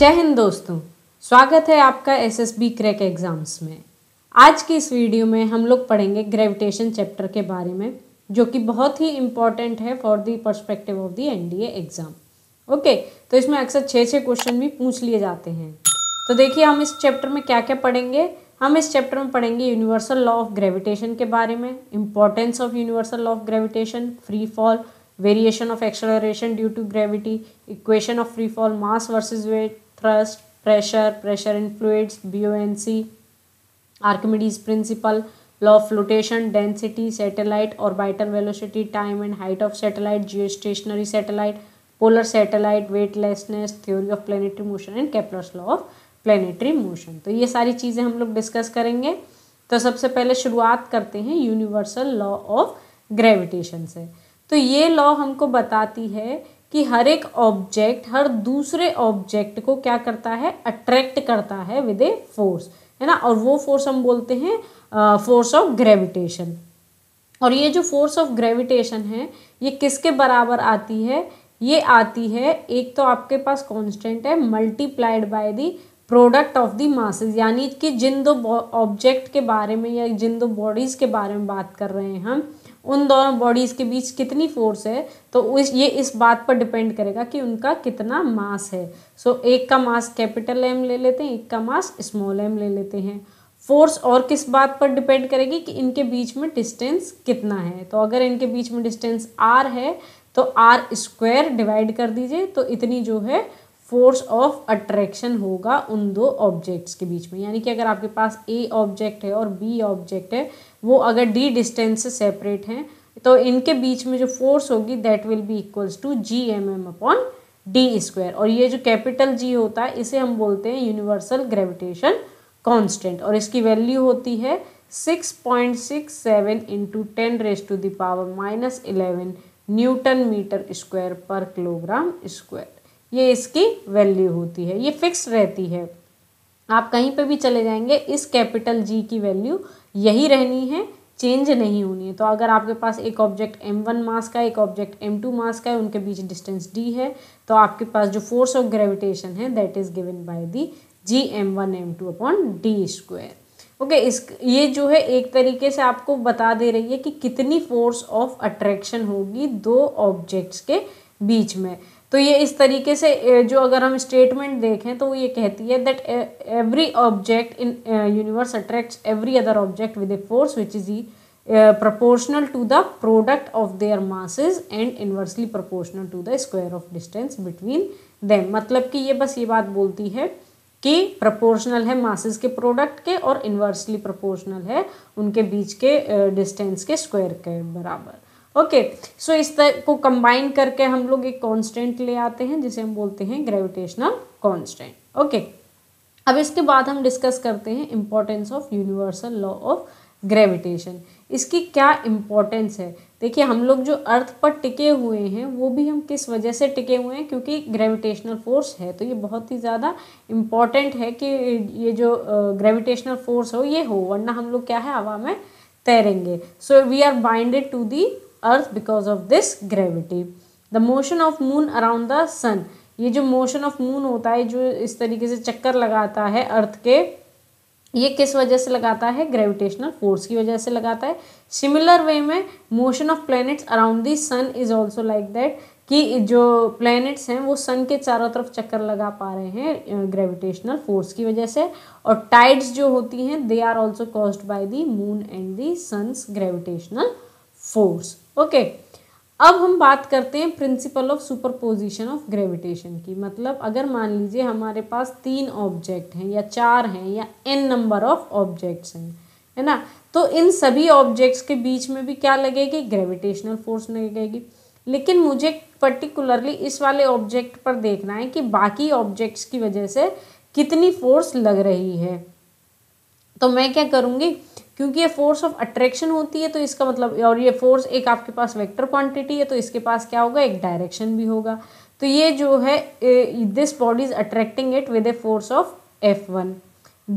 जय हिंद दोस्तों स्वागत है आपका एसएसबी क्रैक एग्ज़ाम्स में आज की इस वीडियो में हम लोग पढ़ेंगे ग्रेविटेशन चैप्टर के बारे में जो कि बहुत ही इम्पॉर्टेंट है for the perspective of the NDA exam okay तो इसमें अक्सर छः छः क्वेश्चन भी पूछ लिए जाते हैं तो देखिए हम इस चैप्टर में क्या क्या पढ़ेंगे हम इस चैप्टर में पढ़ेंगे यूनिवर्सल लॉ ऑफ ग्रेविटेशन के बारे में importance of universal law of gravitation free fall variation of acceleration due to gravity equation of free fall mass versus weight thrust, pressure, pressure in fluids, buoyancy, Archimedes principle, law of flotation, density, satellite, orbital velocity, time and height of satellite, geostationary satellite, polar satellite, weightlessness, theory of planetary motion and Kepler's law of planetary motion. तो ये सारी चीज़ें हम लोग discuss करेंगे तो सबसे पहले शुरुआत करते हैं यूनिवर्सल लॉ ऑफ ग्रेविटेशन से तो ये लॉ हमको बताती है कि हर एक ऑब्जेक्ट हर दूसरे ऑब्जेक्ट को क्या करता है अट्रैक्ट करता है विद ए फोर्स है ना और वो फोर्स हम बोलते हैं फोर्स ऑफ ग्रेविटेशन और ये जो फोर्स ऑफ ग्रेविटेशन है ये किसके बराबर आती है ये आती है एक तो आपके पास कांस्टेंट है multiplied by the product of the masses यानी कि जिन दो ऑब्जेक्ट के बारे में या जिन दो बॉडीज़ के बारे में बात कर रहे हैं हम उन दोनों बॉडीज़ के बीच कितनी फोर्स है तो उस ये इस बात पर डिपेंड करेगा कि उनका कितना मास है सो so, एक का मास कैपिटल एम ले लेते हैं एक का मास स्मॉल एम ले लेते हैं फोर्स और किस बात पर डिपेंड करेगी कि इनके बीच में डिस्टेंस कितना है तो अगर इनके बीच में डिस्टेंस आर है तो आर स्क्वायर डिवाइड कर दीजिए तो इतनी जो है फोर्स ऑफ अट्रैक्शन होगा उन दो ऑब्जेक्ट्स के बीच में यानी कि अगर आपके पास ए ऑब्जेक्ट है और बी ऑब्जेक्ट है वो अगर डी डिस्टेंस से सेपरेट हैं तो इनके बीच में जो फोर्स होगी that will be equals to G M M upon D square और ये जो कैपिटल जी होता है इसे हम बोलते हैं यूनिवर्सल ग्रेविटेशन कांस्टेंट और इसकी वैल्यू होती है six point six seven into ten raise to the power minus eleven newton metre square पर किलोग्राम स्क्वायर ये इसकी वैल्यू होती है ये फिक्स रहती है आप कहीं पे भी चले जाएंगे इस कैपिटल जी की वैल्यू यही रहनी है चेंज नहीं होनी है तो अगर आपके पास एक ऑब्जेक्ट एम वन मास का एक ऑब्जेक्ट एम टू मास का है उनके बीच डिस्टेंस डी है तो आपके पास जो फोर्स ऑफ ग्रेविटेशन है that is given by the G M one M two upon D square okay इस ये जो है एक तरीके से आपको बता दे रही है कि कितनी फोर्स ऑफ अट्रैक्शन होगी दो ऑब्जेक्ट्स के बीच में तो ये इस तरीके से जो अगर हम स्टेटमेंट देखें तो वो ये कहती है that every object in universe attracts every other object with a force which is e proportional to the product of their masses and inversely proportional to the square of distance between them मतलब कि ये बस ये बात बोलती है कि proportional है मासेज के प्रोडक्ट के और इन्वर्सली प्रपोर्शनल है उनके बीच के डिस्टेंस के स्क्वायर के बराबर ओके सो इस तरह को कंबाइन करके हम लोग एक कांस्टेंट ले आते हैं जिसे हम बोलते हैं ग्रेविटेशनल कांस्टेंट ओके अब इसके बाद हम डिस्कस करते हैं importance of universal law of gravitation इसकी क्या इम्पोर्टेंस है देखिए हम लोग जो अर्थ पर टिके हुए हैं वो भी हम किस वजह से टिके हुए हैं क्योंकि ग्रेविटेशनल फोर्स है तो ये बहुत ही ज़्यादा इम्पॉर्टेंट है कि ये जो ग्रेविटेशनल फोर्स हो ये हो वरना हम लोग क्या है हवा में तैरेंगे so we are binded to the earth because of this gravity the motion of moon around the sun ये जो मोशन ऑफ मून होता है जो इस तरीके से चक्कर लगाता है अर्थ के ये किस वजह से लगाता है ग्रेविटेशनल फोर्स की वजह से लगाता है सिमिलर वे में motion of planets around the sun is also like that कि जो प्लैनेट्स हैं वो सन के चारों तरफ चक्कर लगा पा रहे हैं ग्रेविटेशनल फोर्स की वजह से और टाइड्स जो होती हैं they are also caused by the moon and the sun's gravitational force okay अब हम बात करते हैं principle of superposition of gravitation की मतलब अगर मान लीजिए हमारे पास तीन ऑब्जेक्ट हैं या चार हैं या एन नंबर ऑफ ऑब्जेक्ट्स हैं है ना तो इन सभी ऑब्जेक्ट्स के बीच में भी क्या लगेगी ग्रेविटेशनल फोर्स लगेगी लेकिन मुझे पर्टिकुलरली इस वाले ऑब्जेक्ट पर देखना है कि बाकी ऑब्जेक्ट्स की वजह से कितनी फोर्स लग रही है तो मैं क्या करूँगी क्योंकि ये फोर्स ऑफ अट्रैक्शन होती है तो इसका मतलब और ये फोर्स एक आपके पास वेक्टर क्वांटिटी है तो इसके पास क्या होगा एक डायरेक्शन भी होगा तो ये जो है this body is attracting it with a force of F one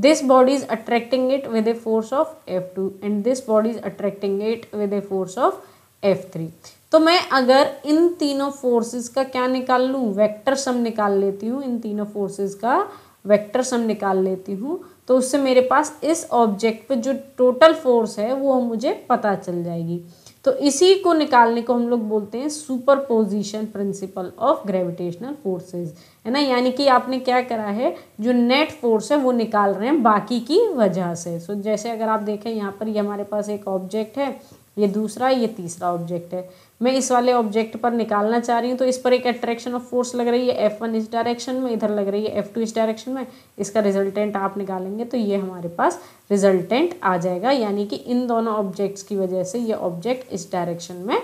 this body is attracting it with a force of F two and this body is attracting it with a force of F three तो मैं अगर इन तीनों forces का क्या निकाल लूँ vector sum निकाल लेती हूँ इन तीनों फोर्सेज का वैक्टर सम निकाल लेती हूँ तो उससे मेरे पास इस ऑब्जेक्ट पे जो टोटल फोर्स है वो मुझे पता चल जाएगी तो इसी को निकालने को हम लोग बोलते हैं superposition principle of gravitational forces है ना यानी कि आपने क्या करा है जो नेट फोर्स है वो निकाल रहे हैं बाकी की वजह से सो जैसे अगर आप देखें यहाँ पर ये हमारे पास एक ऑब्जेक्ट है ये दूसरा ये तीसरा ऑब्जेक्ट है मैं इस वाले ऑब्जेक्ट पर निकालना चाह रही हूँ तो इस पर एक अट्रैक्शन ऑफ फोर्स लग रही है एफ वन इस डायरेक्शन में इधर लग रही है एफ टू इस डायरेक्शन में इसका रिजल्टेंट आप निकालेंगे तो ये हमारे पास रिजल्टेंट आ जाएगा यानी कि इन दोनों ऑब्जेक्ट्स की वजह से ये ऑब्जेक्ट इस डायरेक्शन में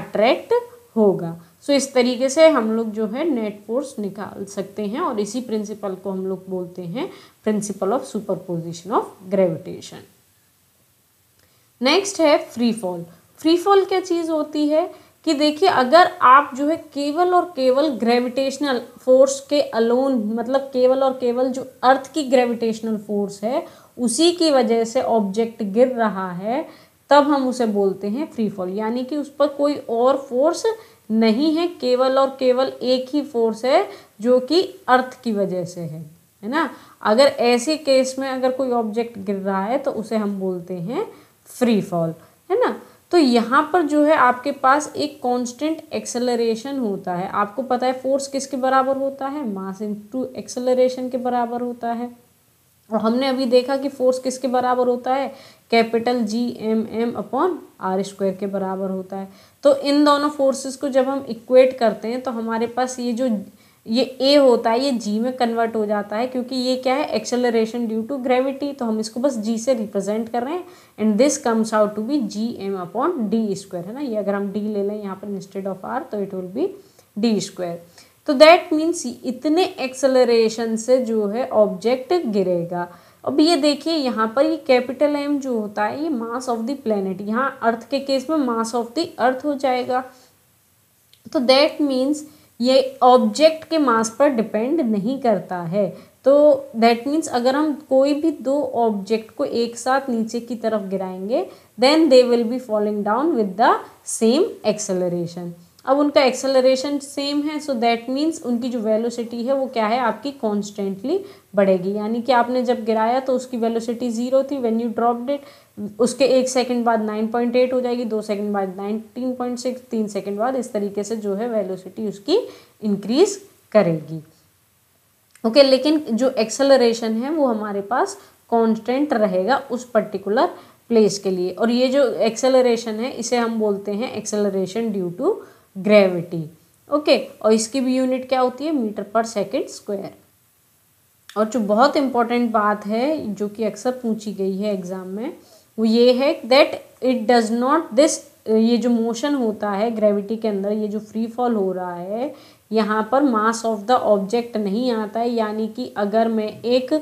अट्रैक्ट होगा सो इस तरीके से हम लोग जो है नेट फोर्स निकाल सकते हैं और इसी प्रिंसिपल को हम लोग बोलते हैं principle of superposition of gravitation next है फ्री फॉल फ्री फॉल क्या चीज़ होती है कि देखिए अगर आप जो है केवल और केवल ग्रेविटेशनल फोर्स के अलोन मतलब केवल और केवल जो अर्थ की ग्रेविटेशनल फोर्स है उसी की वजह से ऑब्जेक्ट गिर रहा है तब हम उसे बोलते हैं फ्री फॉल यानी कि उस पर कोई और फोर्स नहीं है केवल और केवल एक ही फोर्स है जो कि अर्थ की वजह से है है ना अगर ऐसे केस में अगर कोई ऑब्जेक्ट गिर रहा है तो उसे हम बोलते हैं फ्री फॉल है ना तो यहाँ पर जो है आपके पास एक कांस्टेंट एक्सेलरेशन होता है आपको पता है फोर्स किसके बराबर होता है मास इनटू एक्सेलरेशन के बराबर होता है और हमने अभी देखा कि फोर्स किसके बराबर होता है capital G M M upon R square के बराबर होता है तो इन दोनों फोर्सेस को जब हम इक्वेट करते हैं तो हमारे पास ये जो ये ए होता है ये जी में कन्वर्ट हो जाता है क्योंकि ये क्या है एक्सेलरेशन ड्यू टू ग्रेविटी तो हम इसको बस जी से रिप्रेजेंट कर रहे हैं and this comes out to be G M upon D square है ना ये अगर हम डी ले लें यहाँ पर इंस्टेड ऑफ आर तो it will be D square तो दैट मीन्स इतने एक्सेलरेशन से जो है ऑब्जेक्ट गिरेगा अब ये देखिए यहाँ पर ये कैपिटल एम जो होता है ये मास ऑफ द प्लेनेट यहाँ अर्थ के केस में मास ऑफ द अर्थ हो जाएगा तो दैट मीन्स ये ऑब्जेक्ट के मास पर डिपेंड नहीं करता है तो दैट मीन्स अगर हम कोई भी दो ऑब्जेक्ट को एक साथ नीचे की तरफ गिराएंगे then they will be falling down with the same acceleration अब उनका एक्सेलरेशन सेम है सो दैट मीन्स उनकी जो वेलोसिटी है वो क्या है आपकी कॉन्स्टेंटली बढ़ेगी यानी कि आपने जब गिराया तो उसकी वेलोसिटी ज़ीरो थी व्हेन यू ड्रॉप डेट उसके एक सेकंड बाद नाइन पॉइंट एट हो जाएगी दो सेकंड बाद नाइनटीन पॉइंट सिक्स तीन सेकेंड बाद इस तरीके से जो है वेलोसिटी उसकी इंक्रीज़ करेगी ओके okay, लेकिन जो एक्सेलरेशन है वो हमारे पास कॉन्स्टेंट रहेगा उस पर्टिकुलर प्लेस के लिए और ये जो एक्सेलरेशन है इसे हम बोलते हैं acceleration due to gravity okay और इसकी भी यूनिट क्या होती है मीटर पर सेकेंड स्क्वायर और जो बहुत इंपॉर्टेंट बात है जो कि अक्सर पूछी गई है एग्ज़ाम में वो ये है that it does not this ये जो मोशन होता है ग्रेविटी के अंदर ये जो फ्री फॉल हो रहा है यहाँ पर मास ऑफ द ऑब्जेक्ट नहीं आता है यानी कि अगर मैं एक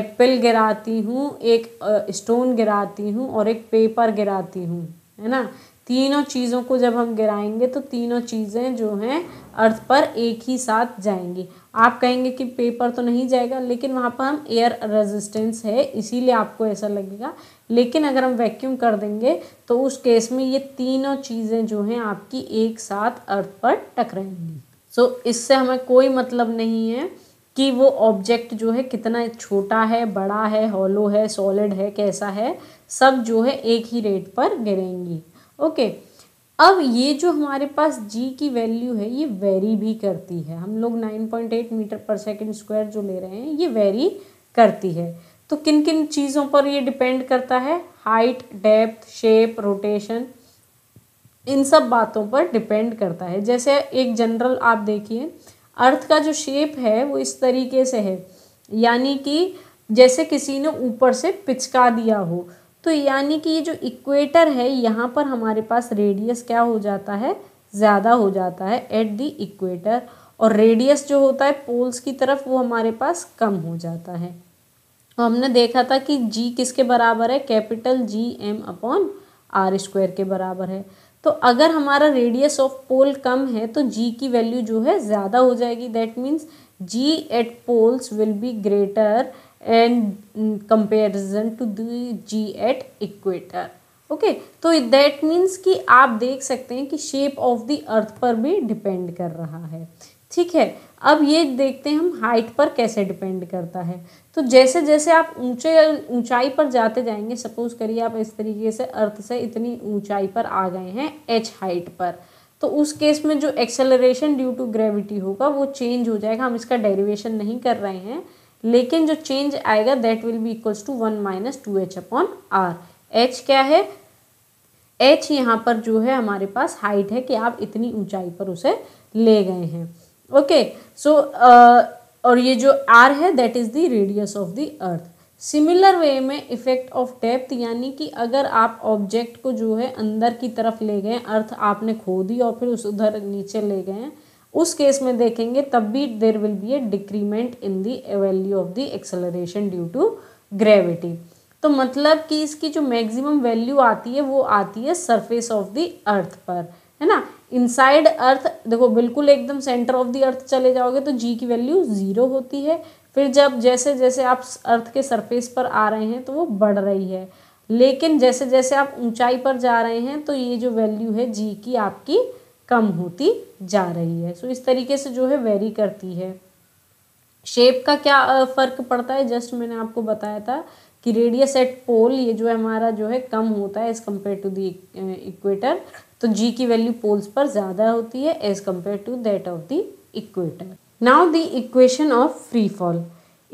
एप्पल गिराती हूँ एक स्टोन गिराती हूँ और एक पेपर गिराती हूँ है ना तीनों चीज़ों को जब हम गिराएंगे तो तीनों चीज़ें जो हैं अर्थ पर एक ही साथ जाएंगी आप कहेंगे कि पेपर तो नहीं जाएगा लेकिन वहाँ पर हम एयर रेजिस्टेंस है इसीलिए आपको ऐसा लगेगा लेकिन अगर हम वैक्यूम कर देंगे तो उस केस में ये तीनों चीज़ें जो हैं आपकी एक साथ अर्थ पर टकराएंगी सो so, इससे हमें कोई मतलब नहीं है कि वो ऑब्जेक्ट जो है कितना छोटा है बड़ा है हॉलो है सॉलिड है कैसा है सब जो है एक ही रेट पर गिरेंगी ओके अब ये जो हमारे पास जी की वैल्यू है ये वेरी भी करती है हम लोग 9.8 मीटर पर सेकंड स्क्वायर जो ले रहे हैं ये वेरी करती है तो किन किन चीज़ों पर ये डिपेंड करता है हाइट डेप्थ शेप रोटेशन इन सब बातों पर डिपेंड करता है जैसे एक जनरल आप देखिए अर्थ का जो शेप है वो इस तरीके से है यानी कि जैसे किसी ने ऊपर से पिचका दिया हो तो यानी कि ये जो इक्वेटर है यहाँ पर हमारे पास रेडियस क्या हो जाता है ज़्यादा हो जाता है एट द इक्वेटर और रेडियस जो होता है पोल्स की तरफ वो हमारे पास कम हो जाता है तो हमने देखा था कि जी किसके बराबर है capital G M upon R square के बराबर है तो अगर हमारा रेडियस ऑफ पोल कम है तो जी की वैल्यू जो है ज़्यादा हो जाएगी that means G at poles will be greater and comparison to the at equator okay तो दैट मीन्स कि आप देख सकते हैं कि शेप ऑफ द अर्थ पर भी डिपेंड कर रहा है ठीक है अब ये देखते हैं हम हाइट पर कैसे डिपेंड करता है तो जैसे जैसे आप ऊंचे ऊंचाई पर जाते जाएंगे सपोज करिए आप इस तरीके से अर्थ से इतनी ऊंचाई पर आ गए हैं एच हाइट पर तो उस केस में जो एक्सेलरेशन ड्यू टू ग्रेविटी होगा वो चेंज हो जाएगा हम इसका डेरिवेशन नहीं कर रहे हैं लेकिन जो चेंज आएगा that will be equals to one minus two H upon R H क्या है एच यहाँ पर जो है हमारे पास हाइट है कि आप इतनी ऊंचाई पर उसे ले गए हैं okay okay, so so, uh, और ये जो आर है that is the radius of the earth similar way में इफेक्ट ऑफ डेप्थ यानी कि अगर आप ऑब्जेक्ट को जो है अंदर की तरफ ले गए अर्थ आपने खो दी और फिर उस उधर नीचे ले गए हैं उस केस में देखेंगे तब भी there will be a decrement in the value of the acceleration due to gravity तो मतलब कि इसकी जो मैक्सिमम वैल्यू आती है वो आती है सरफेस ऑफ द अर्थ पर है ना इनसाइड अर्थ देखो बिल्कुल एकदम सेंटर ऑफ द अर्थ चले जाओगे तो जी की वैल्यू ज़ीरो होती है फिर जब जैसे जैसे आप अर्थ के सरफेस पर आ रहे हैं तो वो बढ़ रही है लेकिन जैसे जैसे आप ऊंचाई पर जा रहे हैं तो ये जो वैल्यू है जी की आपकी कम होती जा रही है सो इस तरीके से जो है वेरी करती है शेप का क्या फ़र्क पड़ता है जस्ट मैंने आपको बताया था कि रेडियस एट पोल ये जो है हमारा जो है कम होता है as compare to the equator तो जी की वैल्यू पोल्स पर ज़्यादा होती है as compare to that of the equator now the equation of free fall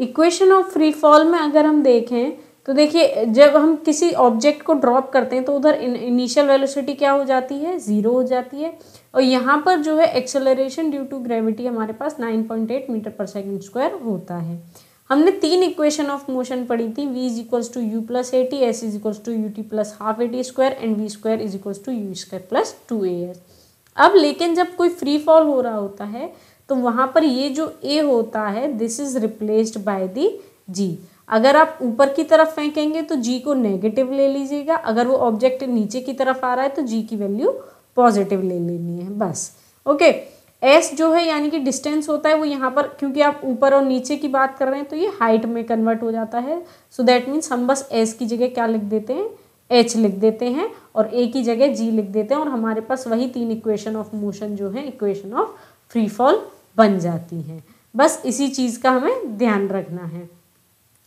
equation of free fall में अगर हम देखें तो देखिए जब हम किसी ऑब्जेक्ट को ड्रॉप करते हैं तो उधर इनिशियल वेलोसिटी क्या हो जाती है ज़ीरो हो जाती है और यहाँ पर जो है एक्सेलरेशन ड्यू टू ग्रेविटी हमारे पास 9.8 मीटर पर सेकंड स्क्वायर होता है हमने तीन इक्वेशन ऑफ मोशन पढ़ी थी V is equals to U plus A T S is equals to U T plus half A T square and V square is equals to U square plus two A S अब लेकिन जब कोई free fall हो रहा होता है तो वहाँ पर ये जो ए होता है this is replaced by the G अगर आप ऊपर की तरफ फेंकेंगे तो जी को नेगेटिव ले लीजिएगा अगर वो ऑब्जेक्ट नीचे की तरफ आ रहा है तो जी की वैल्यू पॉजिटिव ले लेनी है बस ओके एस जो है यानी कि डिस्टेंस होता है वो यहाँ पर क्योंकि आप ऊपर और नीचे की बात कर रहे हैं तो ये हाइट में कन्वर्ट हो जाता है सो दैट मीन्स हम बस एस की जगह क्या लिख देते हैं एच लिख देते हैं और ए की जगह जी लिख देते हैं और हमारे पास वही तीन इक्वेशन ऑफ मोशन जो है इक्वेशन ऑफ फ्री फॉल बन जाती हैं बस इसी चीज़ का हमें ध्यान रखना है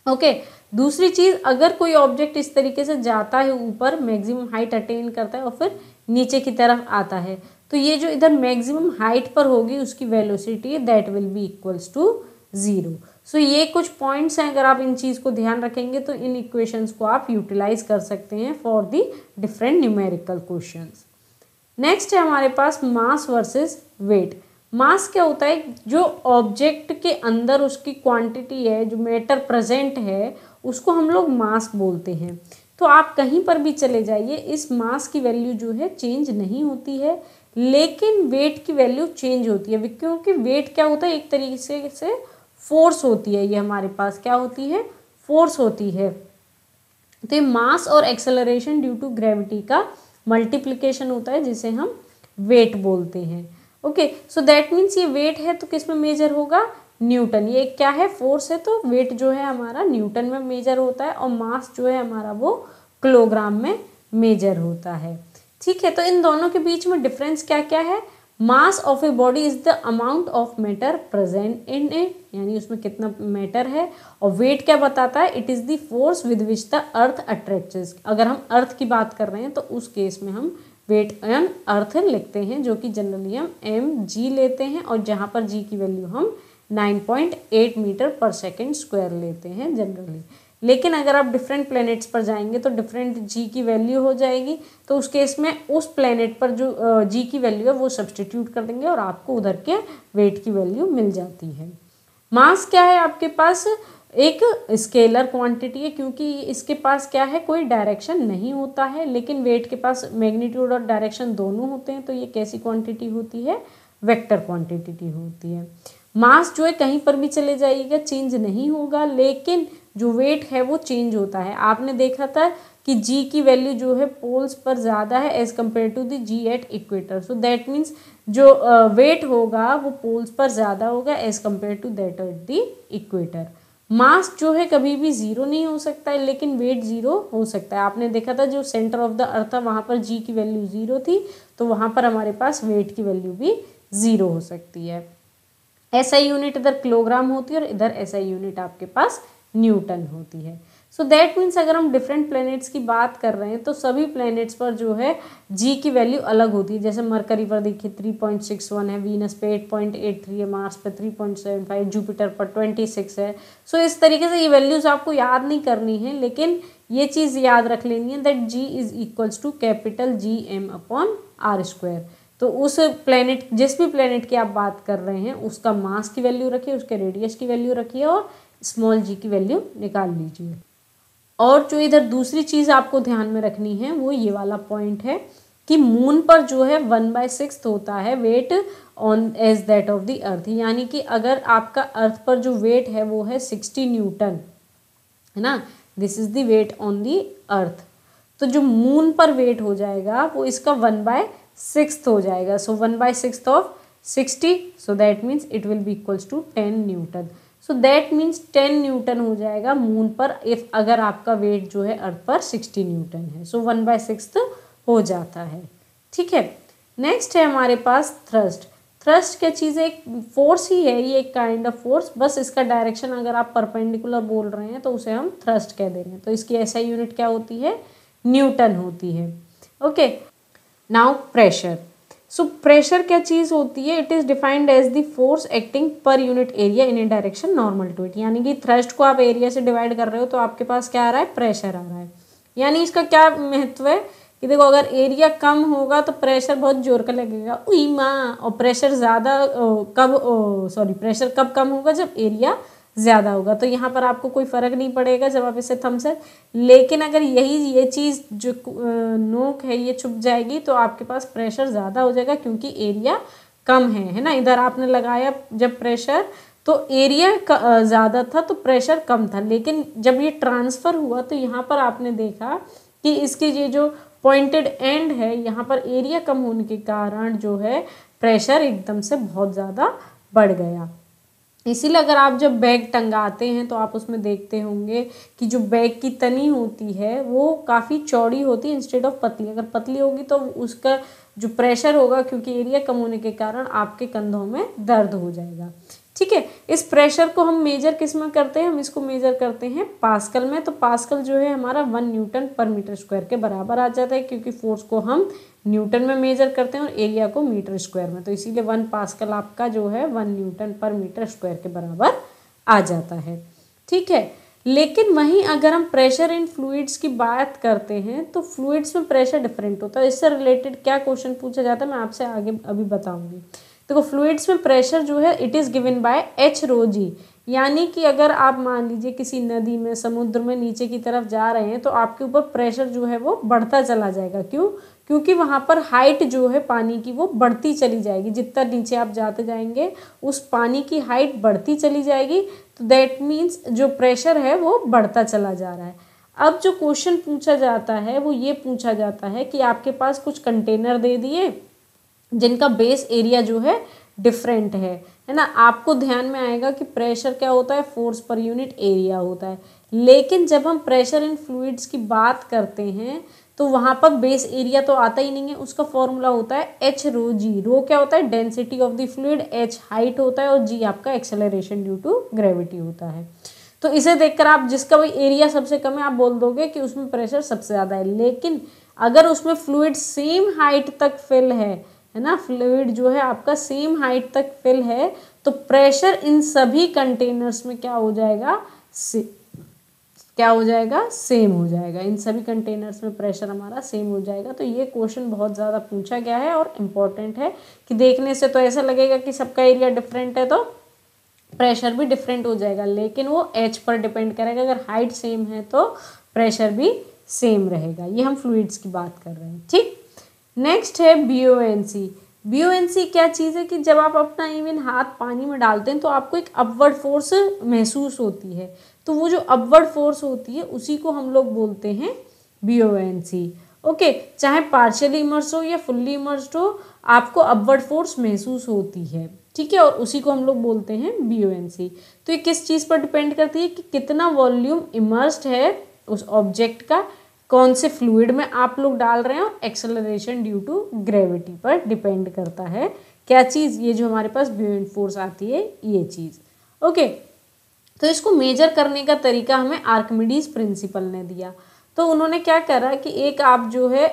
ओके okay, दूसरी चीज़ अगर कोई ऑब्जेक्ट इस तरीके से जाता है ऊपर मैक्सिमम हाइट अटेन करता है और फिर नीचे की तरफ आता है तो ये जो इधर मैक्सिमम हाइट पर होगी उसकी velocity that will be equals to zero so ये कुछ पॉइंट्स हैं अगर आप इन चीज़ को ध्यान रखेंगे तो इन इक्वेशंस को आप यूटिलाइज कर सकते हैं for the different numerical questions next है हमारे पास मास वर्सेस वेट मास क्या होता है जो ऑब्जेक्ट के अंदर उसकी क्वांटिटी है जो मैटर प्रेजेंट है उसको हम लोग मास बोलते हैं तो आप कहीं पर भी चले जाइए इस मास की वैल्यू जो है चेंज नहीं होती है लेकिन वेट की वैल्यू चेंज होती है क्योंकि वेट क्या होता है एक तरीके से, फोर्स होती है ये हमारे पास क्या होती है फोर्स होती है तो ये मास और एक्सेलरेशन ड्यू टू ग्रेविटी का मल्टीप्लिकेशन होता है जिसे हम वेट बोलते हैं ओके सो दैट मीन्स ये वेट है तो किस में मेजर होगा न्यूटन ये क्या है फोर्स है तो वेट जो है हमारा न्यूटन में मेजर होता है और मास जो है हमारा वो किलोग्राम में मेजर होता है ठीक है तो इन दोनों के बीच में डिफरेंस क्या क्या है mass of a body is the amount of matter present in it यानी उसमें कितना मैटर है और वेट क्या बताता है it is the force with which the earth attract अगर हम अर्थ की बात कर रहे हैं तो उस केस में हम वेट एम अर्थ लिखते हैं जो कि जनरली हम एम जी लेते हैं और जहाँ पर जी की वैल्यू हम 9.8 मीटर पर सेकेंड स्क्वायर लेते हैं जनरली लेकिन अगर आप डिफरेंट प्लैनेट्स पर जाएंगे तो डिफरेंट जी की वैल्यू हो जाएगी तो उस केस में उस प्लैनेट पर जो जी की वैल्यू है वो सब्सटीट्यूट कर देंगे और आपको उधर के वेट की वैल्यू मिल जाती है मास क्या है आपके पास एक स्केलर क्वांटिटी है क्योंकि इसके पास क्या है कोई डायरेक्शन नहीं होता है लेकिन वेट के पास मैग्नीट्यूड और डायरेक्शन दोनों होते हैं तो ये कैसी क्वांटिटी होती है वेक्टर क्वांटिटी होती है मास जो है कहीं पर भी चले जाइएगा चेंज नहीं होगा लेकिन जो वेट है वो चेंज होता है आपने देखा था कि जी की वैल्यू जो है पोल्स पर ज़्यादा है as compare to the G at equator so that means जो वेट होगा वो पोल्स पर ज़्यादा होगा as compare to that at the equator mass जो है कभी भी ज़ीरो नहीं हो सकता है लेकिन वेट ज़ीरो हो सकता है आपने देखा था जो सेंटर ऑफ द अर्थ था वहाँ पर जी की वैल्यू ज़ीरो थी तो वहाँ पर हमारे पास वेट की वैल्यू भी ज़ीरो हो सकती है एसआई यूनिट इधर किलोग्राम होती है और इधर एसआई यूनिट आपके पास न्यूटन होती है सो दैट मीन्स अगर हम डिफरेंट प्लैनेट्स की बात कर रहे हैं तो सभी प्लैनेट्स पर जो है जी की वैल्यू अलग होती है जैसे मरकरी पर देखिए थ्री पॉइंट सिक्स वन है वीनस पे एट पॉइंट एट थ्री है मार्स पर three point seven five Jupiter पर ट्वेंटी सिक्स है सो so, इस तरीके से ये वैल्यूज़ आपको याद नहीं करनी है लेकिन ये चीज़ याद रख लेनी है that G is equals to capital G M upon R square तो उस प्लेनेट जिस भी प्लेनेट की आप बात कर रहे हैं उसका मास की वैल्यू रखिए उसके रेडियस की वैल्यू रखिए और स्मॉल जी की वैल्यू निकाल लीजिए और जो इधर दूसरी चीज़ आपको ध्यान में रखनी है वो ये वाला पॉइंट है कि मून पर जो है वन बाय सिक्स होता है weight on as that of the earth यानी कि अगर आपका अर्थ पर जो वेट है वो है सिक्सटी न्यूटन है ना this is the weight on the earth तो जो मून पर वेट हो जाएगा वो इसका वन बाय सिक्स हो जाएगा so one by six of sixty so that means it will be equals to ten newton so that means ten newton हो जाएगा मून पर इफ अगर आपका वेट जो है अर्थ पर सिक्सटी न्यूटन है सो वन बाय सिक्स हो जाता है ठीक है नेक्स्ट है हमारे पास थ्रस्ट थ्रस्ट क्या चीज़ एक फोर्स ही है ये एक काइंड ऑफ फोर्स बस इसका डायरेक्शन अगर आप परपेंडिकुलर बोल रहे हैं तो उसे हम थ्रस्ट कह देंगे तो इसकी ऐसा यूनिट क्या होती है न्यूटन होती है okay okay, now pressure so pressure क्या चीज़ होती है it is defined as the force acting per unit area in a direction normal to it यानी कि थ्रस्ट को आप एरिया से डिवाइड कर रहे हो तो आपके पास क्या आ रहा है प्रेशर आ रहा है यानी इसका क्या महत्व है कि देखो अगर एरिया कम होगा तो प्रेशर बहुत जोर का लगेगा उई माँ और प्रेशर ज़्यादा कब सॉरी प्रेशर कब कम होगा जब एरिया ज़्यादा होगा तो यहाँ पर आपको कोई फ़र्क नहीं पड़ेगा जब आप इसे थम से लेकिन अगर यही ये चीज़ जो नोक है ये छुप जाएगी तो आपके पास प्रेशर ज़्यादा हो जाएगा क्योंकि एरिया कम है है ना इधर आपने लगाया जब प्रेशर तो एरिया ज़्यादा था तो प्रेशर कम था लेकिन जब ये ट्रांसफ़र हुआ तो यहाँ पर आपने देखा कि इसकी ये जो पॉइंटेड एंड है यहाँ पर एरिया कम होने के कारण जो है प्रेशर एकदम से बहुत ज़्यादा बढ़ गया इसीलिए अगर आप जब बैग टंगाते हैं तो आप उसमें देखते होंगे कि जो बैग की तनी होती है वो काफ़ी चौड़ी होती है इंस्टेड ऑफ पतली अगर पतली होगी तो उसका जो प्रेशर होगा क्योंकि एरिया कम होने के कारण आपके कंधों में दर्द हो जाएगा ठीक है इस प्रेशर को हम मेजर किस में करते हैं हम इसको मेजर करते हैं पास्कल में तो पास्कल जो है हमारा one newton per metre square के बराबर आ जाता है क्योंकि फोर्स को हम न्यूटन में मेजर करते हैं और एरिया को मीटर स्क्वायर में तो इसीलिए वन पास्कल आपका जो है one newton per metre square के बराबर आ जाता है ठीक है लेकिन वहीं अगर हम प्रेशर इन फ्लूइड्स की बात करते हैं तो फ्लूइड्स में प्रेशर डिफरेंट होता है इससे रिलेटेड क्या क्वेश्चन पूछा जाता है मैं आपसे आगे अभी बताऊंगी देखो तो फ्लूइड्स में प्रेशर जो है it is given by H rho g यानी कि अगर आप मान लीजिए किसी नदी में समुद्र में नीचे की तरफ जा रहे हैं तो आपके ऊपर प्रेशर जो है वो बढ़ता चला जाएगा क्यों क्योंकि वहाँ पर हाइट जो है पानी की वो बढ़ती चली जाएगी जितना नीचे आप जाते जाएंगे उस पानी की हाइट बढ़ती चली जाएगी तो दैट मीन्स जो प्रेशर है वो बढ़ता चला जा रहा है अब जो क्वेश्चन पूछा जाता है वो ये पूछा जाता है कि आपके पास कुछ कंटेनर दे दिए जिनका बेस एरिया जो है डिफरेंट है है ना आपको ध्यान में आएगा कि प्रेशर क्या होता है फोर्स पर यूनिट एरिया होता है लेकिन जब हम प्रेशर इन फ्लूइड्स की बात करते हैं तो वहाँ पर बेस एरिया तो आता ही नहीं है उसका फॉर्मूला होता है एच रो जी रो क्या होता है density of the fluid H height होता है और जी आपका एक्सेलरेशन ड्यू टू ग्रेविटी होता है तो इसे देखकर आप जिसका भी एरिया सबसे कम है आप बोल दोगे कि उसमें प्रेशर सबसे ज़्यादा है लेकिन अगर उसमें फ्लूड सेम हाइट तक फिल है है ना फ्लूड जो है आपका सेम हाइट तक फिल है तो प्रेशर इन सभी कंटेनर्स में क्या हो जाएगा क्या हो जाएगा सेम हो जाएगा इन सभी कंटेनर्स में प्रेशर हमारा सेम हो जाएगा तो ये क्वेश्चन बहुत ज़्यादा पूछा गया है और इम्पॉर्टेंट है कि देखने से तो ऐसा लगेगा कि सबका एरिया डिफरेंट है तो प्रेशर भी डिफरेंट हो जाएगा लेकिन वो एच पर डिपेंड करेगा अगर हाइट सेम है तो प्रेशर भी सेम रहेगा ये हम फ्लूड्स की बात कर रहे हैं ठीक नेक्स्ट है buoyancy buoyancy क्या चीज़ है कि जब आप अपना इवन हाथ पानी में डालते हैं तो आपको एक अपवर्ड फोर्स महसूस होती है तो वो जो अपवर्ड फोर्स होती है उसी को हम लोग बोलते हैं buoyancy okay चाहे पार्शियली इमर्स हो या फुल्ली इमर्स हो आपको अपवर्ड फोर्स महसूस होती है ठीक है और उसी को हम लोग बोलते हैं बी ओ एन सी तो ये किस चीज़ पर डिपेंड करती है कि कितना वॉल्यूम इमर्स्ड है उस ऑब्जेक्ट का कौन से फ्लूड में आप लोग डाल रहे हैं और एक्सेलरेशन ड्यू टू ग्रेविटी पर डिपेंड करता है क्या चीज़ ये जो हमारे पास ब्यून फोर्स आती है ये चीज़ ओके okay. तो इसको मेजर करने का तरीका हमें आर्कमिडीज प्रिंसिपल ने दिया तो उन्होंने क्या करा कि एक आप जो है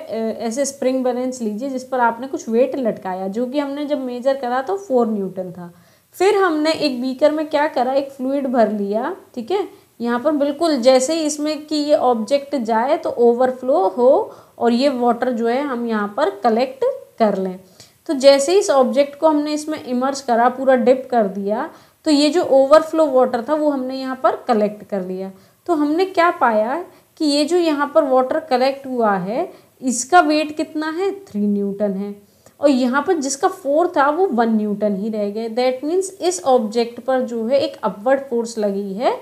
ऐसे स्प्रिंग बैलेंस लीजिए जिस पर आपने कुछ वेट लटकाया जो कि हमने जब मेजर करा तो फोर न्यूटन था फिर हमने एक बीकर में क्या करा एक फ्लूड भर लिया ठीक है यहाँ पर बिल्कुल जैसे ही इसमें कि ये ऑब्जेक्ट जाए तो ओवरफ्लो हो और ये वाटर जो है हम यहाँ पर कलेक्ट कर लें तो जैसे ही इस ऑब्जेक्ट को हमने इसमें इमर्ज करा पूरा डिप कर दिया तो ये जो ओवरफ्लो वाटर था वो हमने यहाँ पर कलेक्ट कर लिया तो हमने क्या पाया कि ये जो यहाँ पर वाटर कलेक्ट हुआ है इसका वेट कितना है थ्री न्यूटन है और यहाँ पर जिसका फोर था वो वन न्यूटन ही रह गए दैट मीन्स इस ऑब्जेक्ट पर जो है एक अपवर्ड फोर्स लगी है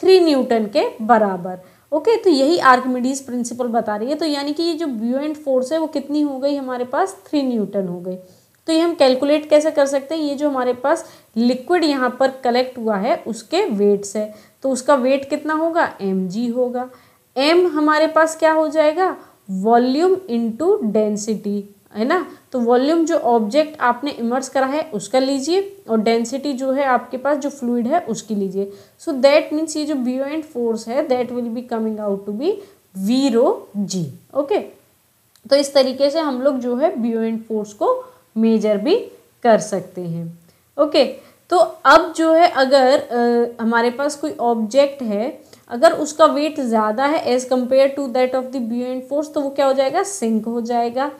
थ्री न्यूटन के बराबर ओके okay, तो यही आर्कमिडीज प्रिंसिपल बता रही है तो यानी कि ये जो ब्यूएंट फोर्स है वो कितनी हो गई हमारे पास थ्री न्यूटन हो गई तो ये हम कैलकुलेट कैसे कर सकते हैं ये जो हमारे पास लिक्विड यहाँ पर कलेक्ट हुआ है उसके वेट से तो उसका वेट कितना होगा एम होगा एम हमारे पास क्या हो जाएगा वॉल्यूम इंटू डेंसिटी है ना तो वॉल्यूम जो ऑब्जेक्ट आपने इमर्स करा है उसका लीजिए और डेंसिटी जो है आपके पास जो फ्लूड है उसकी लीजिए सो दैट मीन्स ये जो बियॉइंट फोर्स है that will be coming out to be zero G okay तो इस तरीके से हम लोग जो है बियॉइंट फोर्स को मेजर भी कर सकते हैं ओके तो अब जो है अगर आ, हमारे पास कोई ऑब्जेक्ट है अगर उसका वेट ज़्यादा है as compare to that of the buoyant force तो वो क्या हो जाएगा सिंक हो जाएगा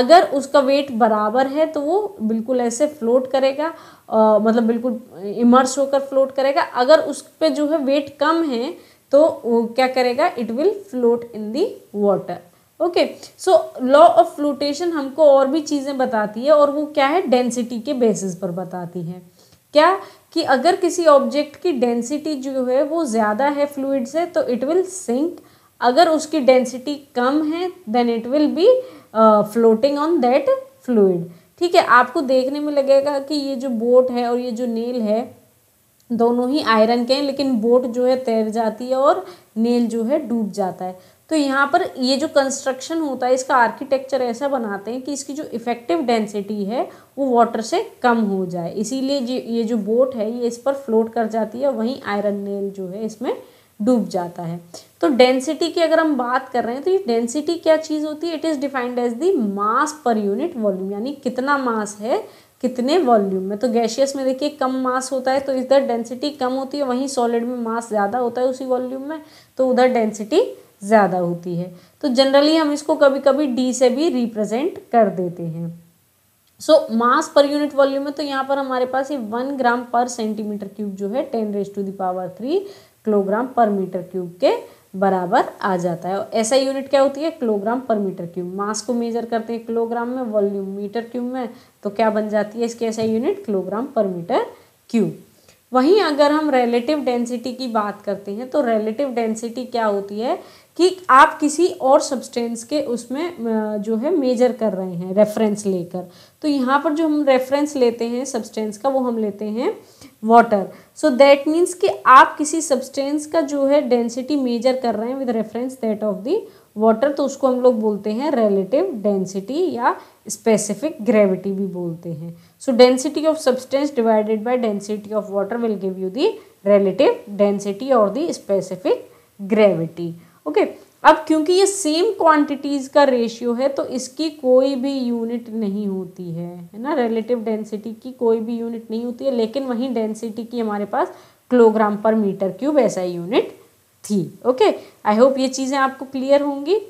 अगर उसका वेट बराबर है तो वो बिल्कुल ऐसे फ्लोट करेगा आ, मतलब बिल्कुल इमर्स होकर फ्लोट करेगा अगर उस पर जो है वेट कम है तो वो क्या करेगा it will float in the water okay so law of floatation हमको और भी चीज़ें बताती है और वो क्या है डेंसिटी के बेसिस पर बताती है क्या कि अगर किसी ऑब्जेक्ट की डेंसिटी जो है वो ज़्यादा है फ्लूड से तो इट विल सिंक अगर उसकी डेंसिटी कम है then it will be floating on that fluid ठीक है आपको देखने में लगेगा कि ये जो बोट है और ये जो नेल है दोनों ही आयरन के हैं लेकिन बोट जो है तैर जाती है और नेल जो है डूब जाता है तो यहाँ पर ये जो कंस्ट्रक्शन होता है इसका आर्किटेक्चर ऐसा बनाते हैं कि इसकी जो इफ़ेक्टिव डेंसिटी है वो वाटर से कम हो जाए इसीलिए ये जो बोट है ये इस पर फ्लोट कर जाती है वहीं आयरन नेल जो है इसमें डूब जाता है तो डेंसिटी की अगर हम बात कर रहे हैं तो ये डेंसिटी क्या चीज़ होती है it is defined as the mass per unit volume यानी कितना मास है कितने वॉल्यूम में तो गैशियस में देखिए कम मास होता है तो इधर डेंसिटी कम होती है वहीं सॉलिड में मास ज़्यादा होता है उसी वॉल्यूम में तो उधर डेंसिटी ज़्यादा होती है तो जनरली हम इसको कभी कभी डी से भी रिप्रेजेंट कर देते हैं सो मास पर यूनिट वॉल्यूम में तो यहाँ पर हमारे पास ये वन ग्राम पर सेंटीमीटर क्यूब जो है ten raise to the power three kilogram per metre cube के बराबर आ जाता है और ऐसा यूनिट क्या होती है किलोग्राम पर मीटर क्यूब मास को मेजर करते हैं किलोग्राम में वॉल्यूम मीटर क्यूब में तो क्या बन जाती है इसकी ऐसा unit kilogram per metre cube वहीं अगर हम रिलेटिव डेंसिटी की बात करते हैं तो रिलेटिव डेंसिटी क्या होती है कि आप किसी और सब्सटेंस के उसमें जो है मेजर कर रहे हैं रेफरेंस लेकर तो यहाँ पर जो हम रेफरेंस लेते हैं सब्सटेंस का वो हम लेते हैं वाटर सो दैट मीन्स कि आप किसी सब्सटेंस का जो है डेंसिटी मेजर कर रहे हैं with reference that of the water तो उसको हम लोग बोलते हैं रिलेटिव डेंसिटी या स्पेसिफिक ग्रेविटी भी बोलते हैं so density of substance divided by density of water will give you the relative density और दी स्पेसिफिक ग्रेविटी ओके अब क्योंकि ये सेम क्वांटिटीज़ का रेशियो है तो इसकी कोई भी यूनिट नहीं होती है है ना रिलेटिव डेंसिटी की कोई भी यूनिट नहीं होती है लेकिन वहीं डेंसिटी की हमारे पास किलोग्राम पर मीटर क्यूब ऐसा यूनिट थी ओके आई होप ये चीज़ें आपको क्लियर होंगी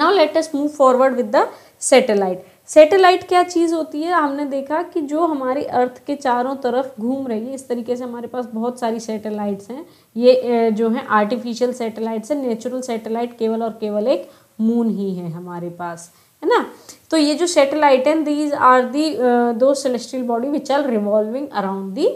now let us move forward with the satellite satellite क्या चीज़ होती है हमने देखा कि जो हमारे अर्थ के चारों तरफ घूम रही है इस तरीके से हमारे पास बहुत सारी सैटेलाइट्स हैं ये जो है आर्टिफिशियल सैटेलाइट्स है नेचुरल सैटेलाइट केवल और केवल एक मून ही है हमारे पास है ना तो ये जो सैटेलाइट हैं दीज आर दी दो celestial body which are revolving around the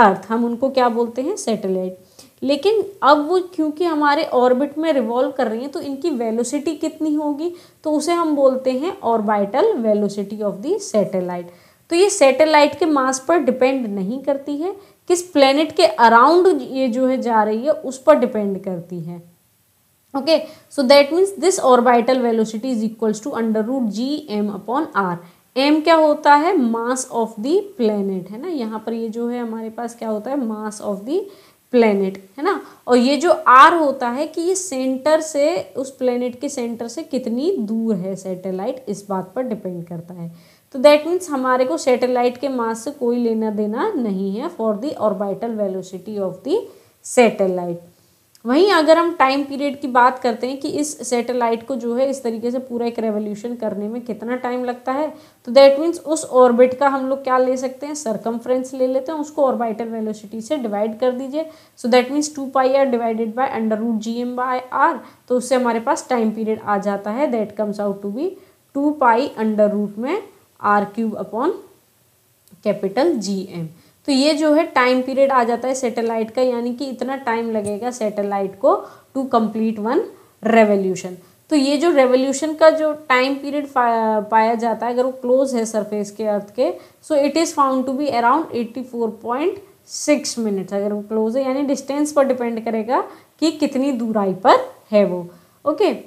earth हम उनको क्या बोलते हैं सैटेलाइट लेकिन अब वो क्योंकि हमारे ऑर्बिट में रिवॉल्व कर रही हैं तो इनकी वेलोसिटी कितनी होगी तो उसे हम बोलते हैं orbital velocity of the satellite तो ये सैटेलाइट के मास पर डिपेंड नहीं करती है किस प्लेनेट के अराउंड ये जो है जा रही है उस पर डिपेंड करती है okay so that means this orbital velocity is equals to under root G M upon R M क्या होता है मास ऑफ द प्लेनेट है ना यहाँ पर ये जो है हमारे पास क्या होता है मास ऑफ दी प्लेनेट है ना और ये जो आर होता है कि ये सेंटर से उस प्लेनेट के सेंटर से कितनी दूर है सैटेलाइट इस बात पर डिपेंड करता है तो दैट मीन्स हमारे को सैटेलाइट के मास से कोई लेना देना नहीं है for the orbital velocity of the satellite वहीं अगर हम टाइम पीरियड की बात करते हैं कि इस सैटेलाइट को जो है इस तरीके से पूरा एक रेवोल्यूशन करने में कितना टाइम लगता है तो दैट मीन्स उस ऑर्बिट का हम लोग क्या ले सकते हैं सरकमफ्रेंस ले लेते हैं उसको ऑर्बिटल वेलोसिटी से डिवाइड कर दीजिए so that means two pi r divided by under root G M by r तो उससे हमारे पास टाइम पीरियड आ जाता है that comes out to be two pi under root में r cube upon capital G M तो ये जो है टाइम पीरियड आ जाता है सेटेलाइट का यानी कि इतना टाइम लगेगा सेटेलाइट को टू कम्प्लीट वन रेवोल्यूशन तो ये जो रेवोल्यूशन का जो टाइम पीरियड पाया जाता है अगर वो क्लोज है सरफेस के अर्थ के so it is found to be around eighty four point six minutes अगर वो क्लोज है यानी डिस्टेंस पर डिपेंड करेगा कि कितनी दूराई पर है वो ओके okay?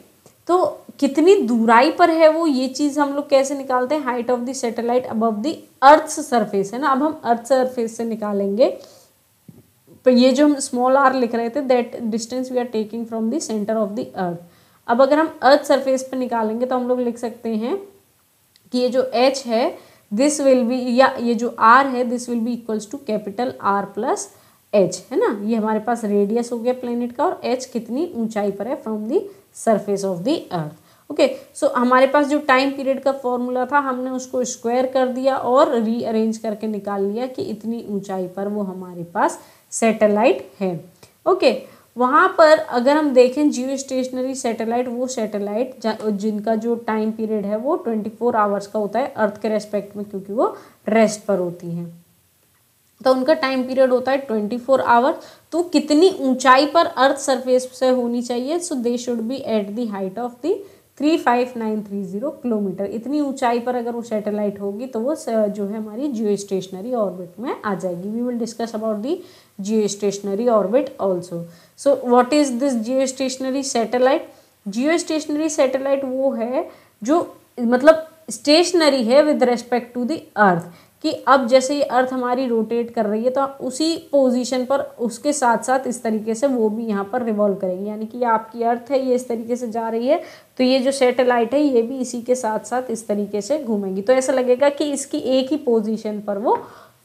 तो कितनी दूराई पर है वो ये चीज़ हम लोग कैसे निकालते हैं height of the satellite above the earth surface है ना अब हम अर्थ सरफेस से निकालेंगे तो ये जो हम स्मॉल आर लिख रहे थे that distance we are taking from the centre of the earth अब अगर हम अर्थ सरफेस पर निकालेंगे तो हम लोग लिख सकते हैं कि ये जो एच है दिस विल बी या ये जो आर है this will be equals to capital R plus H है ना ये हमारे पास रेडियस हो गया प्लेनेट का और एच कितनी ऊंचाई पर है from the surface of the earth okay so हमारे पास जो टाइम पीरियड का फॉर्मूला था हमने उसको स्क्वायर कर दिया और रीअरेंज करके निकाल लिया कि इतनी ऊंचाई पर वो हमारे पास सैटेलाइट है ओके okay, वहाँ पर अगर हम देखें जियो स्टेशनरी सैटेलाइट वो सैटेलाइट जिनका जो टाइम पीरियड है वो ट्वेंटी फोर आवर्स का होता है अर्थ के रेस्पेक्ट में क्योंकि वो रेस्ट पर होती हैं तो उनका टाइम पीरियड होता है ट्वेंटी फोर आवर तो कितनी ऊंचाई पर अर्थ सरफेस से होनी चाहिए so they should be at the height of the three five nine three zero kilometre इतनी ऊंचाई पर अगर वो सैटेलाइट होगी तो वो uh, जो है हमारी जियो स्टेशनरी ऑर्बिट में आ जाएगी we will discuss about the geostationary orbit also so what is this geostationary satellite geostationary satellite वो है जो मतलब स्टेशनरी है with respect to the earth कि अब जैसे ये अर्थ हमारी रोटेट कर रही है तो उसी पोजीशन पर उसके साथ साथ इस तरीके से वो भी यहाँ पर रिवॉल्व करेंगे यानी कि आपकी अर्थ है ये इस तरीके से जा रही है तो ये जो सैटेलाइट है ये भी इसी के साथ साथ इस तरीके से घूमेंगी तो ऐसा लगेगा कि इसकी एक ही पोजिशन पर वो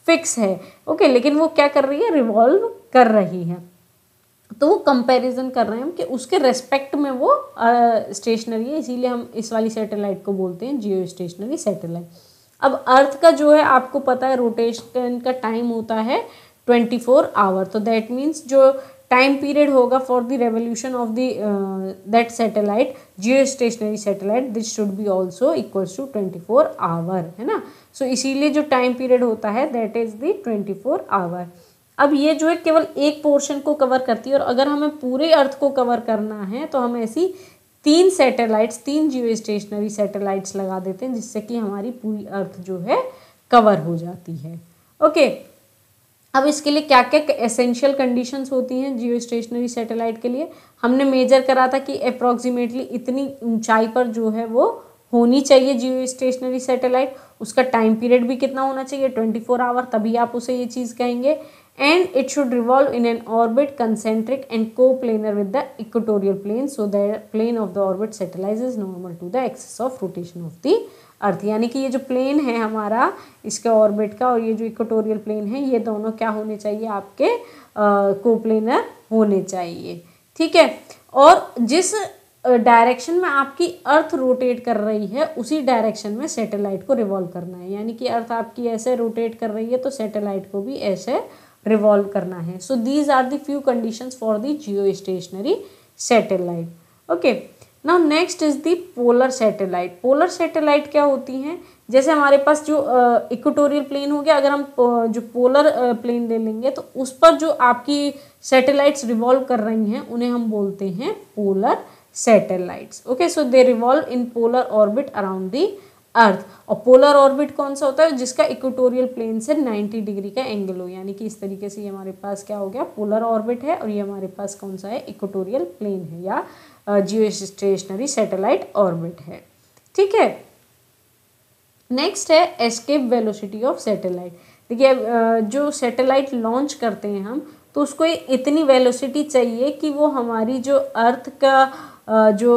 फिक्स है ओके लेकिन वो क्या कर रही है रिवॉल्व कर रही है तो वो कंपैरिजन कर रहे हैं हम कि उसके रेस्पेक्ट में वो स्टेशनरी है इसीलिए हम इस वाली सैटेलाइट को बोलते हैं जियो स्टेशनरी सैटेलाइट अब अर्थ का जो है आपको पता है रोटेशन का टाइम होता है ट्वेंटी फोर आवर तो दैट मीन्स जो टाइम पीरियड होगा for the revolution of the that satellite geostationary satellite this should be also equals to twenty four hour है ना सो so, इसीलिए जो टाइम पीरियड होता है that is the twenty four hour अब ये जो है केवल एक पोर्शन को कवर करती है और अगर हमें पूरे अर्थ को कवर करना है तो हम ऐसी तीन सैटेलाइट्स तीन जियो स्टेशनरी सैटेलाइट्स लगा देते हैं जिससे कि हमारी पूरी अर्थ जो है कवर हो जाती है ओके अब इसके लिए क्या क्या एसेंशियल कंडीशंस होती हैं जियो स्टेशनरी सैटेलाइट के लिए हमने मेजर करा था कि अप्रॉक्सीमेटली इतनी ऊंचाई पर जो है वो होनी चाहिए जियो स्टेशनरी सैटेलाइट उसका टाइम पीरियड भी कितना होना चाहिए ट्वेंटी फोर आवर तभी आप उसे ये चीज़ कहेंगे and it should revolve in an orbit concentric and coplanar with the equatorial plane so the plane of the orbit satellites is normal to the axis of rotation of the अर्थ यानी कि ये जो plane है हमारा इसके orbit का और ये जो इक्वेटोरियल प्लेन है ये दोनों क्या होने चाहिए आपके कोप्लेनर होने चाहिए ठीक है और जिस डायरेक्शन में आपकी अर्थ रोटेट कर रही है उसी डायरेक्शन में सैटेलाइट को रिवॉल्व करना है यानी कि अर्थ आपकी ऐसे रोटेट कर रही है तो सैटेलाइट को भी ऐसे रिवॉल्व करना है so these are the few conditions for the geostationary satellite okay now next is the polar satellite polar satellite क्या होती हैं जैसे हमारे पास जो इक्वेटोरियल प्लेन हो गया अगर हम जो पोलर प्लेन ले लेंगे तो उस पर जो आपकी सैटेलाइट्स रिवॉल्व कर रही हैं उन्हें हम बोलते हैं polar satellites okay so they revolve in polar orbit around the earth और पोलर ऑर्बिट कौन सा होता है जिसका इक्वेटोरियल प्लेन से 90 डिग्री का एंगल हो यानी कि इस तरीके से ये हमारे पास क्या हो गया पोलर ऑर्बिट है और ये हमारे पास कौन सा है इक्वेटोरियल प्लेन है या जियो स्टेशनरी सेटेलाइट ऑर्बिट है ठीक है नेक्स्ट है एस्केप वेलोसिटी ऑफ सैटेलाइट देखिए जो सैटेलाइट लॉन्च करते हैं हम तो उसको इतनी वेलोसिटी चाहिए कि वो हमारी जो अर्थ का जो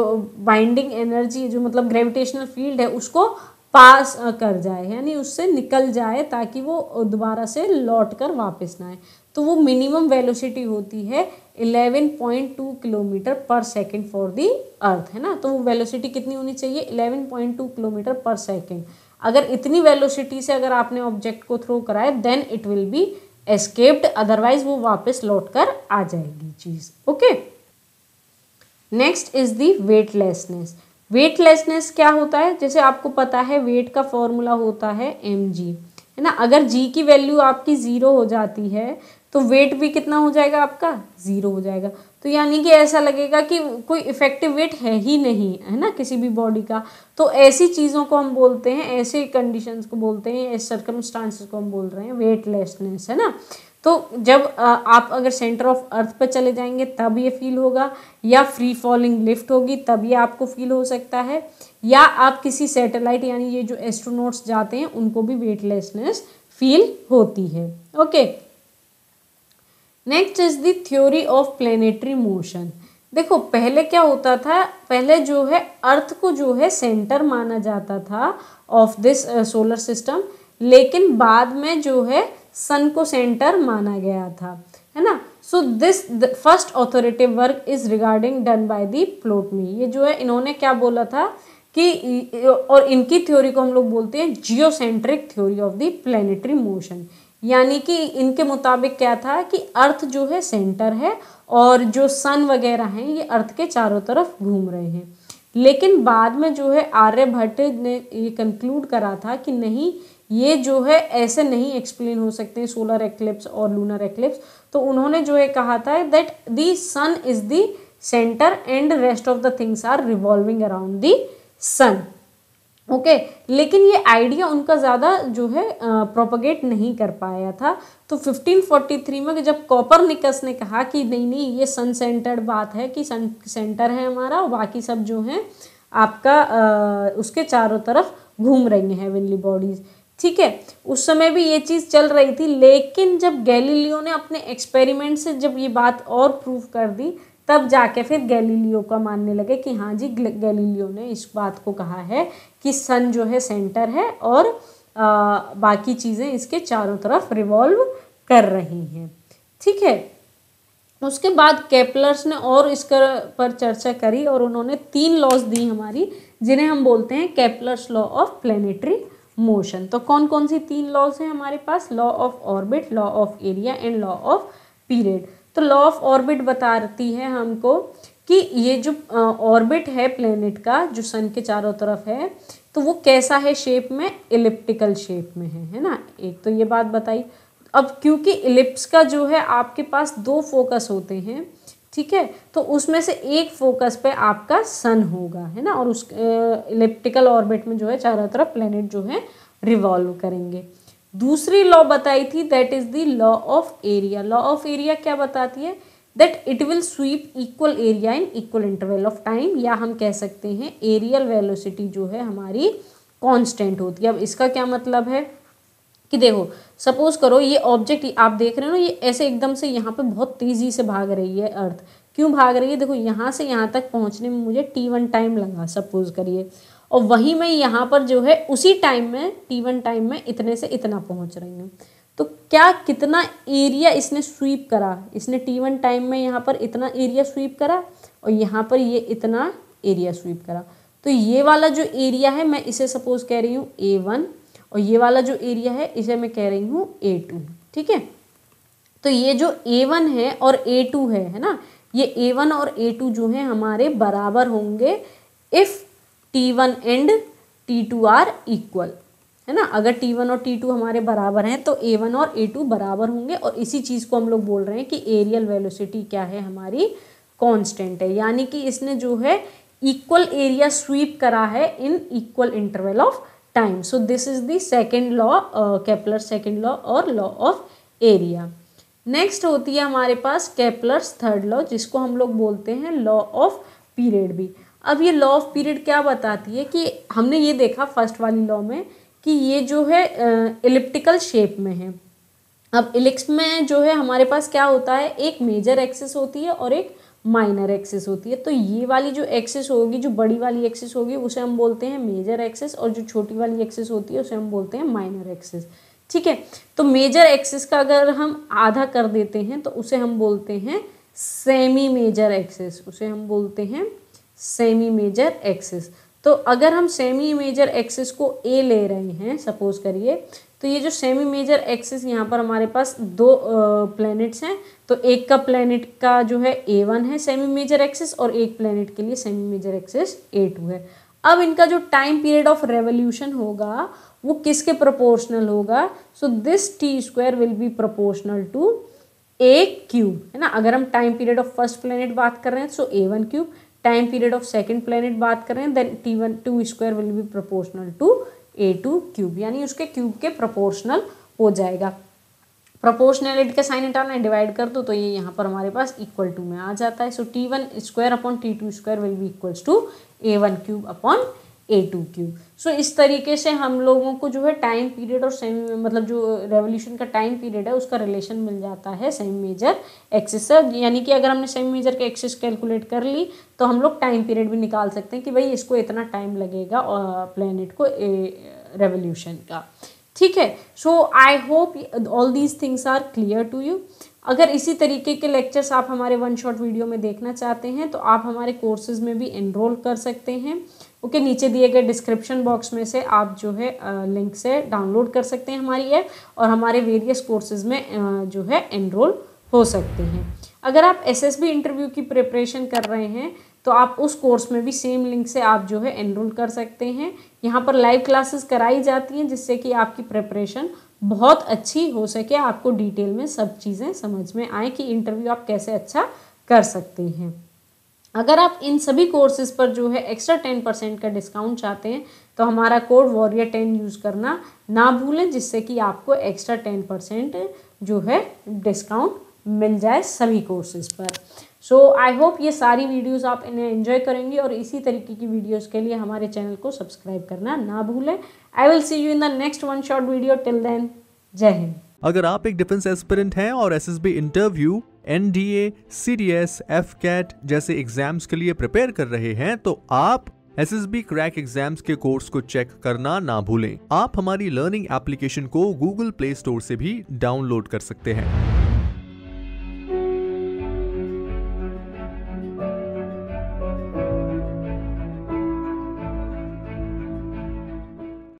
बाइंडिंग एनर्जी जो मतलब ग्रेविटेशनल फील्ड है उसको पास कर जाए यानी उससे निकल जाए ताकि वो दोबारा से लौट कर वापस ना आए तो वो मिनिमम वेलोसिटी होती है 11.2 किलोमीटर पर सेकंड फॉर दी अर्थ है ना तो वो वेलोसिटी कितनी होनी चाहिए 11.2 किलोमीटर पर सेकंड अगर इतनी वेलोसिटी से अगर आपने ऑब्जेक्ट को थ्रो कराए then it will be escaped otherwise वो वापस लौट कर आ जाएगी चीज़ okay next is the weightlessness weightlessness क्या होता है जैसे आपको पता है वेट का फॉर्मूला होता है एम जी है ना अगर जी की वैल्यू आपकी ज़ीरो हो जाती है तो वेट भी कितना हो जाएगा आपका ज़ीरो हो जाएगा तो यानी कि ऐसा लगेगा कि कोई इफ़ेक्टिव वेट है ही नहीं है ना किसी भी बॉडी का तो ऐसी चीज़ों को हम बोलते हैं ऐसे कंडीशंस को बोलते हैं ऐसे सर्कमस्टांसिस को हम बोल रहे हैं वेटलेसनेस है ना तो जब आप अगर सेंटर ऑफ अर्थ पर चले जाएंगे तब ये फील होगा या फ्री फॉलिंग लिफ्ट होगी तब ये आपको फील हो सकता है या आप किसी सैटेलाइट यानी ये जो एस्ट्रोनोट्स जाते हैं उनको भी वेटलेसनेस फील होती है okay next is the theory of planetary motion देखो पहले क्या होता था पहले जो है अर्थ को जो है सेंटर माना जाता था ऑफ दिस सोलर सिस्टम लेकिन बाद में जो है सन को सेंटर माना गया था है ना so this first authoritative work is regarding done by the Ptolemy ये जो है इन्होंने क्या बोला था कि और इनकी थ्योरी को हम लोग बोलते हैं geocentric theory of the planetary motion यानी कि इनके मुताबिक क्या था कि अर्थ जो है सेंटर है और जो सन वगैरह हैं ये अर्थ के चारों तरफ घूम रहे हैं लेकिन बाद में जो है आर्यभट्ट ने ये कंक्लूड करा था कि नहीं ये जो है ऐसे नहीं एक्सप्लेन हो सकते सोलर एक्लिप्स और लूनर एक्लिप्स तो उन्होंने जो है कहा था that the sun is the centre and rest of the things are revolving around the sun okay लेकिन ये आइडिया उनका ज़्यादा जो है प्रोपोगेट नहीं कर पाया था तो 1543 में जब कॉपर निकस ने कहा कि नहीं नहीं ये सन सेंटर्ड बात है कि सन सेंटर है हमारा और बाकी सब जो हैं आपका आ, उसके चारों तरफ घूम रही हैं हेवनली बॉडीज़ ठीक है उस समय भी ये चीज़ चल रही थी लेकिन जब गैलीलियो ने अपने एक्सपेरिमेंट से जब ये बात और प्रूव कर दी तब जाके फिर गैलीलियो का मानने लगे कि हाँ जी गैलीलियो ने इस बात को कहा है कि सन जो है सेंटर है और आ, बाकी चीज़ें इसके चारों तरफ रिवॉल्व कर रही हैं ठीक है उसके बाद कैपलर्स ने और इस पर चर्चा करी और उन्होंने तीन लॉज दी हमारी जिन्हें हम बोलते हैं Kepler's law of planetary motion तो कौन कौन सी तीन लॉज हैं हमारे पास law of orbit law of area and law of period तो लॉ ऑफ ऑर्बिट बताती है हमको कि ये जो ऑर्बिट है प्लेनेट का जो सन के चारों तरफ है तो वो कैसा है शेप में इलिप्टिकल शेप में है है ना एक तो ये बात बताई अब क्योंकि इलिप्स का जो है आपके पास दो फोकस होते हैं ठीक है तो उसमें से एक फोकस पे आपका सन होगा है ना और उस इलेप्टिकल ऑर्बिट में जो है चारों तरफ प्लेनेट जो है रिवॉल्व करेंगे दूसरी लॉ बताई थी that is the law of area law of area क्या बताती है that it will sweep equal area in equal interval of time या हम कह सकते हैं एरियल वेलोसिटी जो है हमारी कॉन्स्टेंट होती है अब इसका क्या मतलब है कि देखो सपोज करो ये ऑब्जेक्ट आप देख रहे हो ना ये ऐसे एकदम से यहाँ पे बहुत तेज़ी से भाग रही है अर्थ क्यों भाग रही है देखो यहाँ से यहाँ तक पहुँचने में मुझे टी वन टाइम लगा सपोज करिए और वहीं मैं यहाँ पर जो है उसी टाइम में टी वन टाइम में इतने से इतना पहुँच रही हूँ तो क्या कितना एरिया इसने स्वीप करा इसने टी वन टाइम में यहाँ पर इतना एरिया स्वीप करा और यहाँ पर ये इतना एरिया स्वीप करा तो ये वाला जो एरिया है मैं इसे सपोज कह रही हूँ ए वन और ये वाला जो एरिया है इसे मैं कह रही हूँ ए टू ठीक है तो ये जो ए वन है और ए टू है है ना ये ए वन और ए टू जो है हमारे बराबर होंगे if T one and T two are equal है ना अगर टी वन और टी टू हमारे बराबर हैं तो ए वन और ए टू बराबर होंगे और इसी चीज़ को हम लोग बोल रहे हैं कि एरियल वेलोसिटी क्या है हमारी कॉन्स्टेंट है यानी कि इसने जो है इक्वल एरिया स्वीप करा है in equal interval of time so this is the second law Kepler second law और लॉ ऑफ एरिया नेक्स्ट होती है हमारे पास कैपलर्स थर्ड लॉ जिसको हम लोग बोलते हैं लॉ ऑफ पीरियड भी अब ये लॉ ऑफ पीरियड क्या बताती है कि हमने ये देखा फर्स्ट वाली लॉ में कि ये जो है इलिप्टिकल uh, शेप में है अब इलिप्स में जो है हमारे पास क्या होता है एक मेजर एक्सेस होती है और एक माइनर एक्सेस होती है तो ये वाली जो एक्सेस होगी जो बड़ी वाली एक्सेस होगी उसे हम बोलते हैं मेजर एक्सेस और जो छोटी वाली एक्सेस होती है उसे हम बोलते हैं माइनर एक्सेस ठीक है तो मेजर एक्सेस का अगर हम आधा कर देते हैं तो उसे हम बोलते हैं सेमी मेजर एक्सेस उसे हम बोलते हैं सेमी मेजर एक्सेस तो अगर हम सेमी मेजर एक्सेस को ए ले रहे हैं सपोज करिए तो ये जो सेमी मेजर एक्सेस यहाँ पर हमारे पास दो प्लैनेट्स हैं तो एक का प्लेनेट का जो है ए वन है सेमी मेजर एक्सिस और एक प्लेनेट के लिए semi major axis a two है अब इनका जो टाइम पीरियड ऑफ रेवोल्यूशन होगा वो किसके प्रोपोर्शनल होगा so this T square will be proportional to a cube है ना अगर हम time period of first planet बात कर रहे हैं so a one cube time period of second planet बात कर रहे हैं then T one two square will be proportional to a two cube यानी उसके क्यूब के प्रोपोर्शनल हो जाएगा प्रोपोर्शनैलिटी का साइन हटाना है डिवाइड कर दो तो ये यहाँ पर हमारे पास इक्वल टू में आ जाता है so T one square upon T two square will be equals to a one cube upon a two cube so इस तरीके से हम लोगों को जो है टाइम पीरियड और सेमी मतलब जो रेवोल्यूशन का टाइम पीरियड है उसका रिलेशन मिल जाता है सेमी मेजर एक्सेस से यानी कि अगर हमने सेमी मेजर के एक्सेस कैलकुलेट कर ली तो हम लोग टाइम पीरियड भी निकाल सकते हैं कि भाई इसको इतना टाइम लगेगा प्लानट को रेवोल्यूशन का ठीक है so I hope all these things are clear to you अगर इसी तरीके के लेक्चर्स आप हमारे वन शॉट वीडियो में देखना चाहते हैं तो आप हमारे कोर्सेज में भी एनरोल कर सकते हैं ओके okay, नीचे दिए गए डिस्क्रिप्शन बॉक्स में से आप जो है लिंक से डाउनलोड कर सकते हैं हमारी ऐप और हमारे वेरियस कोर्सेज में जो है एनरोल हो सकते हैं अगर आप एसएसबी इंटरव्यू की प्रिपरेशन कर रहे हैं तो आप उस कोर्स में भी सेम लिंक से आप जो है एनरोल कर सकते हैं यहाँ पर लाइव क्लासेस कराई जाती हैं जिससे कि आपकी प्रेपरेशन बहुत अच्छी हो सके आपको डिटेल में सब चीज़ें समझ में आए कि इंटरव्यू आप कैसे अच्छा कर सकते हैं अगर आप इन सभी कोर्सेज पर जो है एक्स्ट्रा टेन परसेंट का डिस्काउंट चाहते हैं तो हमारा कोड वॉरियर टेन यूज़ करना ना भूलें जिससे कि आपको एक्स्ट्रा टेन परसेंट जो है डिस्काउंट मिल जाए सभी कोर्सेज पर सो आई होप ये सारी वीडियोस आप इन्हें एंजॉय करेंगे और इसी तरीके की वीडियोस के लिए हमारे चैनल को सब्सक्राइब करना ना भूलें I will see you in the next one short video till then जय हिंद अगर आप एक डिफेंस एस्पिरेंट हैं और S interview N D A C D S AFCAT जैसे एग्जाम्स के लिए प्रिपेयर कर रहे हैं तो आप S S B crack exams के कोर्स को चेक करना ना भूलें आप हमारी लर्निंग एप्लीकेशन को गूगल प्ले स्टोर से भी डाउनलोड कर सकते हैं